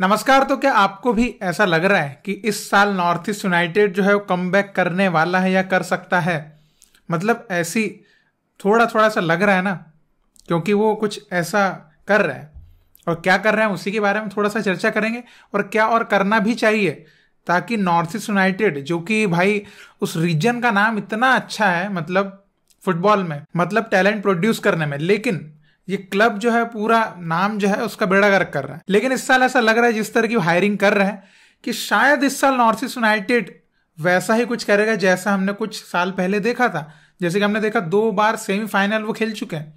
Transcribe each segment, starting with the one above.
नमस्कार तो क्या आपको भी ऐसा लग रहा है कि इस साल नॉर्थ ईस्ट यूनाइटेड जो है वो कम करने वाला है या कर सकता है मतलब ऐसी थोड़ा थोड़ा सा लग रहा है ना क्योंकि वो कुछ ऐसा कर रहा है और क्या कर रहे हैं उसी के बारे में थोड़ा सा चर्चा करेंगे और क्या और करना भी चाहिए ताकि नॉर्थ ईस्ट यूनाइटेड जो कि भाई उस रीजन का नाम इतना अच्छा है मतलब फुटबॉल में मतलब टैलेंट प्रोड्यूस करने में लेकिन ये क्लब जो है पूरा नाम जो है उसका बेड़ा गर्क कर रहा है लेकिन इस साल ऐसा लग रहा है जिस तरह की हायरिंग कर रहे हैं कि शायद इस साल नॉर्थ ईस्ट यूनाइटेड वैसा ही कुछ करेगा जैसा हमने कुछ साल पहले देखा था जैसे कि हमने देखा दो बार सेमीफाइनल वो खेल चुके हैं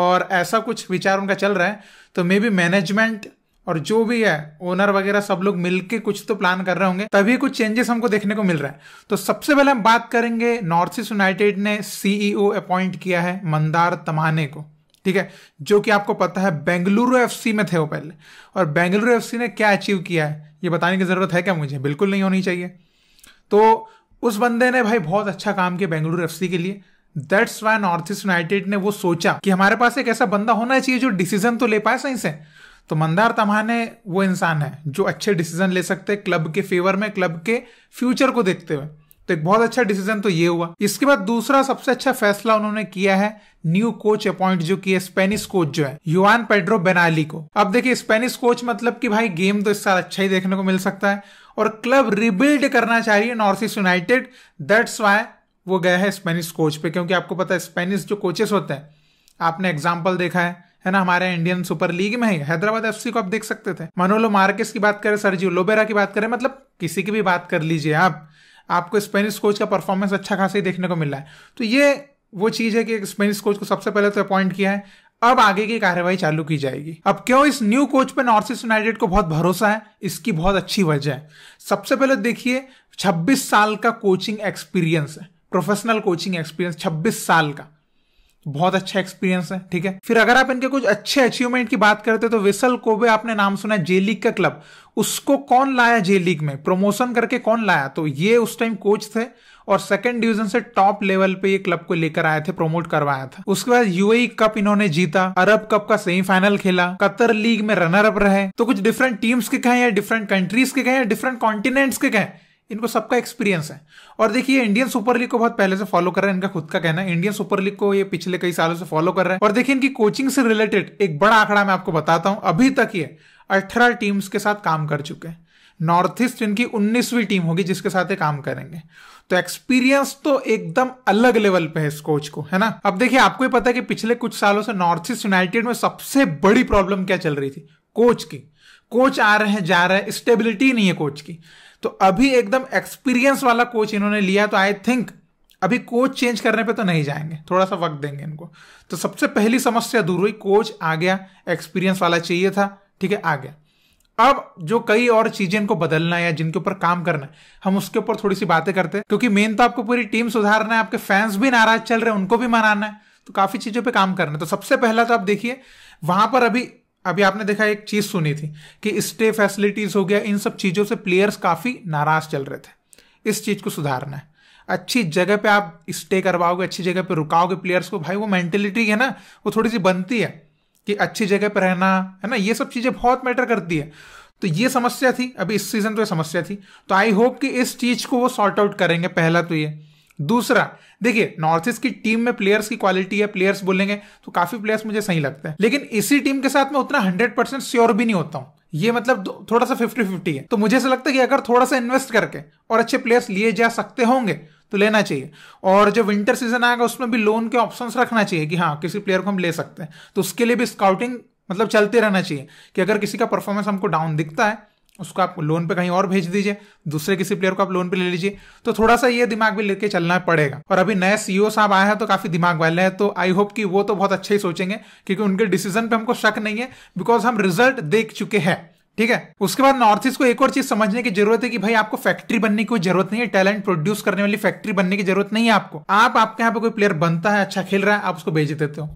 और ऐसा कुछ विचार उनका चल रहा है तो मे बी मैनेजमेंट और जो भी है ओनर वगैरह सब लोग मिलके कुछ तो प्लान कर रहे होंगे तभी कुछ चेंजेस हमको देखने को मिल रहा है तो सबसे पहले हम बात करेंगे नॉर्थ ईस्ट यूनाइटेड ने सीईओ अपॉइंट e किया है मंदार तमाने को ठीक है जो कि आपको पता है बेंगलुरु एफ में थे वो पहले और बेंगलुरु एफ ने क्या अचीव किया है ये बताने की ज़रूरत है क्या मुझे बिल्कुल नहीं होनी चाहिए तो उस बंदे ने भाई बहुत अच्छा काम किया बेंगलुरु एफ के लिए that's why North East United ने वो सोचा कि हमारे पास एक ऐसा बंदा होना चाहिए जो डिसीजन तो ले पाए सही से तो मंदार तमाने वो इंसान है जो अच्छे डिसीजन ले सकते हैं क्लब के फेवर में क्लब के फ्यूचर को देखते हुए तो एक बहुत अच्छा डिसीजन तो ये हुआ इसके बाद दूसरा सबसे अच्छा फैसला उन्होंने किया है न्यू कोच अपॉइंट जो किया स्पेनिश कोच जो है युआन पेड्रो बेनाली को अब देखिए स्पेनिश कोच मतलब कि भाई गेम तो इस साल अच्छा ही देखने को मिल सकता है और क्लब रिबिल्ड करना चाहिए North East United that's why वो गया है स्पेनिश कोच पे क्योंकि आपको पता है स्पेनिश जो कोचेस होते हैं आपने एग्जाम्पल देखा है है ना हमारे इंडियन सुपर लीग में है हैदराबाद एफसी को आप देख सकते थे मनोलो मार्केस की बात करें सरजी लोबेरा की बात करें मतलब किसी की भी बात कर लीजिए आप आपको स्पेनिश कोच का परफॉर्मेंस अच्छा खासा ही देखने को मिल रहा है तो ये वो चीज़ है कि स्पेनिश कोच को सबसे पहले तो अपॉइंट किया है अब आगे की कार्यवाही चालू की जाएगी अब क्यों इस न्यू कोच पर नॉर्थ ईस्ट यूनाइटेड को बहुत भरोसा है इसकी बहुत अच्छी वजह है सबसे पहले देखिए 26 साल का कोचिंग एक्सपीरियंस है प्रोफेशनल कोचिंग एक्सपीरियंस 26 साल का बहुत अच्छा एक्सपीरियंस है ठीक है फिर अगर आप इनके कुछ अच्छे अचीवमेंट की बात करते तो विसल कोबे आपने नाम सुना जे लीग का क्लब उसको कौन लाया जे लीग में प्रमोशन करके कौन लाया तो ये उस टाइम कोच थे और सेकंड डिवीजन से टॉप लेवल पे ये क्लब को लेकर आए थे प्रमोट करवाया था उसके बाद यूएई कप e इन्होंने जीता अरब कप का सेमीफाइनल खेला कतर लीग में रनर अप रहे तो कुछ डिफरेंट टीम्स के कहें या डिफरेंट कंट्रीज के कहें या डिफरेंट कॉन्टिनेंट्स के कहें इनको सबका एक्सपीरियंस है और देखिए इंडियन सुपर लीग को बहुत पहले से फॉलो कर रहे हैं इनका खुद का कहना है इंडियन सुपर लीग को ये पिछले कई सालों से फॉलो कर रहे हैं और देखिए इनकी कोचिंग से रिलेटेड एक बड़ा आंकड़ा मैं आपको बताता हूं अभी तक ये अठारह टीम्स के साथ काम कर चुके हैं नॉर्थ ईस्ट इनकी उन्नीसवीं टीम होगी जिसके साथ ये काम करेंगे तो एक्सपीरियंस तो एकदम अलग लेवल पे है इस कोच को है ना अब देखिए आपको ही पता है कि पिछले कुछ सालों से नॉर्थ ईस्ट यूनाइटेड में सबसे बड़ी प्रॉब्लम क्या चल रही थी कोच की कोच आ रहे हैं जा रहे हैं स्टेबिलिटी नहीं है कोच की तो अभी एकदम एक्सपीरियंस वाला कोच इन्होंने लिया तो आई थिंक अभी कोच चेंज करने पे तो नहीं जाएंगे थोड़ा सा वक्त देंगे इनको तो सबसे पहली समस्या दूर हुई कोच आ गया एक्सपीरियंस वाला चाहिए था ठीक है आ गया अब जो कई और चीजें इनको बदलना है या जिनके ऊपर काम करना है हम उसके ऊपर थोड़ी सी बातें करते हैं क्योंकि मेन तो आपको पूरी टीम सुधारना है आपके फैंस भी नाराज चल रहे हैं उनको भी मनाना है तो काफी चीजों पर काम करना है तो सबसे पहला तो आप देखिए वहां पर अभी अभी आपने देखा एक चीज सुनी थी कि स्टे फैसिलिटीज हो गया इन सब चीजों से प्लेयर्स काफी नाराज चल रहे थे इस चीज को सुधारना है अच्छी जगह पे आप स्टे करवाओगे अच्छी जगह पे रुकाओगे प्लेयर्स को भाई वो मेंटेलिटी है ना वो थोड़ी सी बनती है कि अच्छी जगह पर रहना है ना ये सब चीजें बहुत मैटर करती है तो ये समस्या थी अभी इस सीजन तो ये समस्या थी तो आई होप कि इस चीज को वो सॉर्ट आउट करेंगे पहला तो ये दूसरा देखिए नॉर्थ ईस्ट की टीम में प्लेयर्स की क्वालिटी है प्लेयर्स बोलेंगे तो काफी प्लेयर्स मुझे सही लगते हैं लेकिन इसी टीम के साथ मैं उतना हंड्रेड परसेंट श्योर भी नहीं होता हूं ये मतलब थोड़ा सा फिफ्टी फिफ्टी है तो मुझे ऐसा लगता है कि अगर थोड़ा सा इन्वेस्ट करके और अच्छे प्लेयर्स लिए जा सकते होंगे तो लेना चाहिए और जो विंटर सीजन आएगा उसमें भी लोन के ऑप्शन रखना चाहिए कि हाँ किसी प्लेयर को हम ले सकते हैं तो उसके लिए भी स्काउटिंग मतलब चलते रहना चाहिए कि अगर किसी का परफॉर्मेंस हमको डाउन दिखता है उसको आप लोन पे कहीं और भेज दीजिए दूसरे किसी प्लेयर को आप लोन पे ले लीजिए तो थोड़ा सा ये दिमाग भी लेके चलना पड़ेगा और अभी नए सीईओ e साहब आए हैं तो काफी दिमाग वाले हैं तो आई होप कि वो तो बहुत अच्छे ही सोचेंगे क्योंकि उनके डिसीजन पे हमको शक नहीं है बिकॉज हम रिजल्ट देख चुके हैं ठीक है उसके बाद नॉर्थ ईस्ट को एक और चीज समझने की जरूरत है कि भाई आपको फैक्ट्री बनने की कोई जरूरत नहीं है टैलेंट प्रोड्यूस करने वाली फैक्ट्री बनने की जरूरत नहीं है आपको आप आपके यहाँ पे कोई प्लेयर बनता है अच्छा खेल रहा है आप उसको भेज देते हो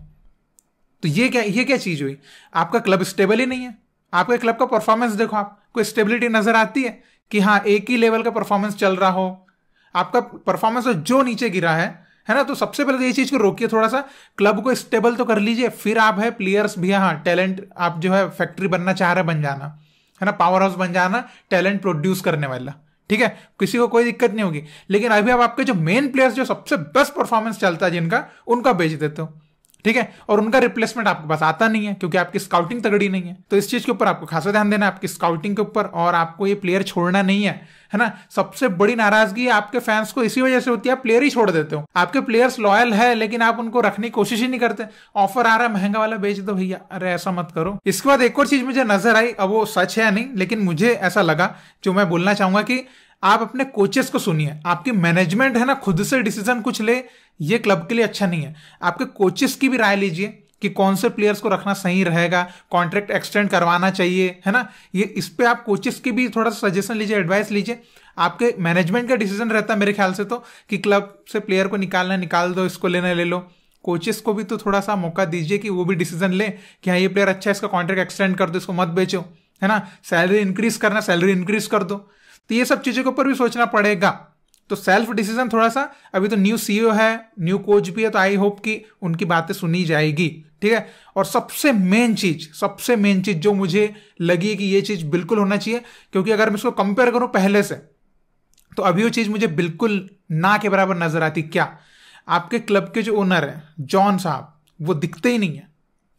तो ये क्या ये क्या चीज हुई आपका क्लब स्टेबल ही नहीं है आपके क्लब का परफॉर्मेंस देखो आप कोई स्टेबिलिटी नजर आती है कि हाँ एक ही लेवल का परफॉर्मेंस चल रहा हो आपका परफॉर्मेंस तो जो नीचे गिरा है है ना तो सबसे पहले तो ये चीज को रोकिए थोड़ा सा क्लब को स्टेबल तो कर लीजिए फिर आप है प्लेयर्स भी हाँ टैलेंट आप जो है फैक्ट्री बनना चाह रहे बन जाना है ना पावर हाउस बन जाना टैलेंट प्रोड्यूस करने वाला ठीक है किसी को कोई दिक्कत नहीं होगी लेकिन अभी आप आपके जो मेन प्लेयर्स जो सबसे बेस्ट परफॉर्मेंस चलता है जिनका उनका बेच देते हो ठीक है और उनका रिप्लेसमेंट आपके पास आता नहीं है क्योंकि आपकी स्काउटिंग तगड़ी नहीं है तो इस चीज के ऊपर आपको खासा ध्यान देना है आपकी स्काउटिंग के ऊपर और आपको ये प्लेयर छोड़ना नहीं है है ना सबसे बड़ी नाराजगी आपके फैंस को इसी वजह से होती है आप प्लेयर ही छोड़ देते हो आपके प्लेयर्स लॉयल है लेकिन आप उनको रखने की कोशिश ही नहीं करते ऑफर आ रहा है महंगा वाला बेच दो भैया अरे ऐसा मत करो इसके बाद एक और चीज मुझे नजर आई अब वो सच है या नहीं लेकिन मुझे ऐसा लगा जो मैं बोलना चाहूंगा कि आप अपने कोचेस को सुनिए आपकी मैनेजमेंट है ना खुद से डिसीजन कुछ ले ये क्लब के लिए अच्छा नहीं है आपके कोचेस की भी राय लीजिए कि कौन से प्लेयर्स को रखना सही रहेगा कॉन्ट्रैक्ट एक्सटेंड करवाना चाहिए है ना ये इस पर आप कोचेस की भी थोड़ा सा सजेशन लीजिए एडवाइस लीजिए आपके मैनेजमेंट का डिसीजन रहता है मेरे ख्याल से तो कि क्लब से प्लेयर को निकालना निकाल दो इसको लेना ले लो कोचेस को भी तो थोड़ा सा मौका दीजिए कि वो भी डिसीजन लें कि हाँ ये प्लेयर अच्छा है इसका कॉन्ट्रैक्ट एक्सटेंड कर दो इसको मत बेचो है ना सैलरी इंक्रीज करना सैलरी इंक्रीज कर दो तो ये सब चीज़ों के ऊपर भी सोचना पड़ेगा तो सेल्फ डिसीजन थोड़ा सा अभी तो न्यू सीईओ e है न्यू कोच भी है तो आई होप कि उनकी बातें सुनी जाएगी ठीक है और सबसे मेन चीज सबसे मेन चीज जो मुझे लगी कि ये चीज बिल्कुल होना चाहिए क्योंकि अगर मैं इसको कंपेयर करूं पहले से तो अभी वो चीज मुझे बिल्कुल ना के बराबर नजर आती क्या आपके क्लब के जो ओनर हैं जॉन साहब वो दिखते ही नहीं है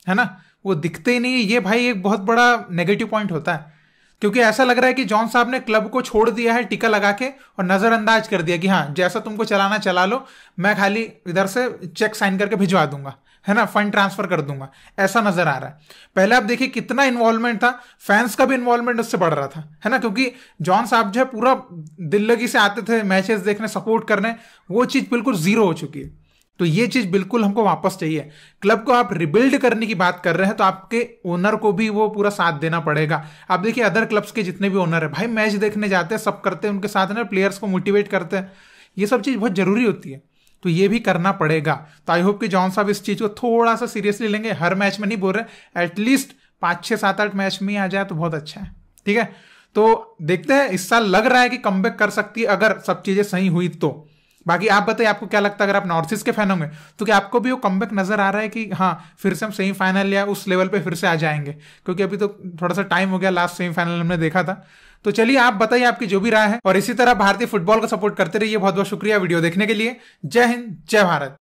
है ना वो दिखते ही नहीं है ये भाई एक बहुत बड़ा नेगेटिव पॉइंट होता है क्योंकि ऐसा लग रहा है कि जॉन साहब ने क्लब को छोड़ दिया है टीका लगा के और नजरअंदाज कर दिया कि हाँ जैसा तुमको चलाना चला लो मैं खाली इधर से चेक साइन करके भिजवा दूंगा है ना फंड ट्रांसफर कर दूंगा ऐसा नजर आ रहा है पहले आप देखिए कितना इन्वॉल्वमेंट था फैंस का भी इन्वॉल्वमेंट उससे बढ़ रहा था है ना क्योंकि जॉन साहब जो है पूरा दिल लगी से आते थे मैचेस देखने सपोर्ट करने वो चीज बिल्कुल जीरो हो चुकी है तो ये चीज बिल्कुल हमको वापस चाहिए क्लब को आप रिबिल्ड करने की बात कर रहे हैं तो आपके ओनर को भी वो पूरा साथ देना पड़ेगा आप देखिए अदर क्लब्स के जितने भी ओनर है भाई मैच देखने जाते हैं सब करते हैं उनके साथ ना प्लेयर्स को मोटिवेट करते हैं ये सब चीज़ बहुत जरूरी होती है तो ये भी करना पड़ेगा तो आई होप कि जॉन साहब इस चीज़ को थोड़ा सा सीरियसली लेंगे हर मैच में नहीं बोल रहे एटलीस्ट पाँच छः सात आठ मैच में ही आ जाए तो बहुत अच्छा है ठीक है तो देखते हैं इस साल लग रहा है कि कम कर सकती है अगर सब चीज़ें सही हुई तो बाकी आप बताइए आपको क्या लगता है अगर आप नॉर्थ ईस्ट के फैन होंगे तो क्या आपको भी वो कम नजर आ रहा है कि हाँ फिर से हम सेमीफाइनल या उस लेवल पे फिर से आ जाएंगे क्योंकि अभी तो थोड़ा सा टाइम हो गया लास्ट सेमीफाइनल हमने देखा था तो चलिए आप बताइए आपकी जो भी राय है और इसी तरह भारतीय फुटबॉल का सपोर्ट करते रहिए बहुत बहुत शुक्रिया वीडियो देखने के लिए जय हिंद जय भारत